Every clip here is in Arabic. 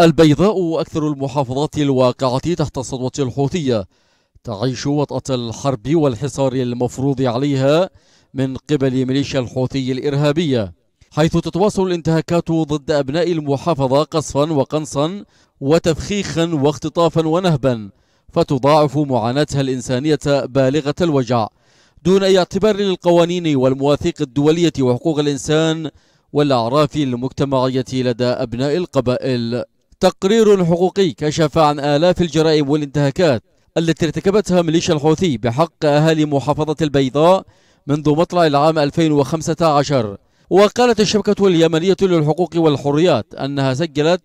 البيضاء أكثر المحافظات الواقعة تحت السطوة الحوثية تعيش وطأة الحرب والحصار المفروض عليها من قبل ميليشيا الحوثي الإرهابية حيث تتواصل الانتهاكات ضد أبناء المحافظة قصفا وقنصا وتفخيخا واختطافا ونهبا فتضاعف معاناتها الإنسانية بالغة الوجع دون أي اعتبار للقوانين والمواثيق الدولية وحقوق الإنسان والأعراف المجتمعية لدى أبناء القبائل تقرير حقوقي كشف عن آلاف الجرائم والانتهاكات التي ارتكبتها ميليشيا الحوثي بحق أهالي محافظة البيضاء منذ مطلع العام 2015 وقالت الشبكة اليمنية للحقوق والحريات أنها سجلت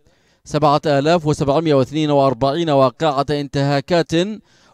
7742 واقعة انتهاكات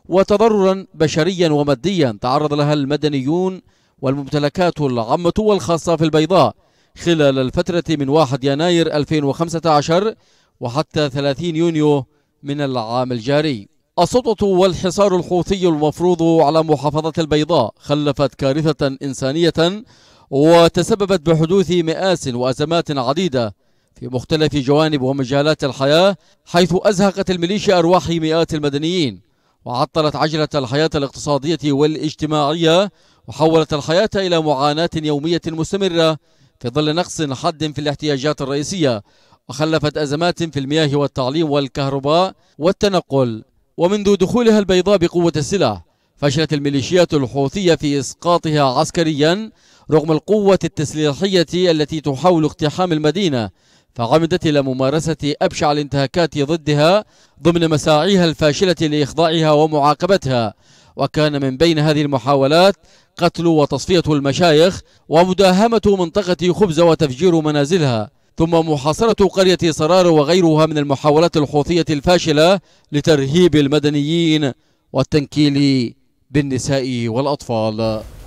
وتضررا بشريا وماديا تعرض لها المدنيون والممتلكات العامة والخاصة في البيضاء خلال الفترة من 1 يناير 2015 وحتى 30 يونيو من العام الجاري السلطة والحصار الحوثي المفروض على محافظة البيضاء خلفت كارثة إنسانية وتسببت بحدوث مآس وأزمات عديدة في مختلف جوانب ومجالات الحياة حيث أزهقت الميليشيا أرواح مئات المدنيين وعطلت عجلة الحياة الاقتصادية والاجتماعية وحولت الحياة إلى معاناة يومية مستمرة في ظل نقص حاد في الاحتياجات الرئيسية وخلفت أزمات في المياه والتعليم والكهرباء والتنقل ومنذ دخولها البيضاء بقوة السلاح فشلت الميليشيات الحوثية في إسقاطها عسكريا رغم القوة التسليحية التي تحاول اقتحام المدينة فعمدت إلى ممارسة أبشع الانتهاكات ضدها ضمن مساعيها الفاشلة لإخضاعها ومعاقبتها وكان من بين هذه المحاولات قتل وتصفية المشايخ ومداهمة منطقة خبز وتفجير منازلها ثم محاصرة قرية صرار وغيرها من المحاولات الحوثية الفاشلة لترهيب المدنيين والتنكيل بالنساء والأطفال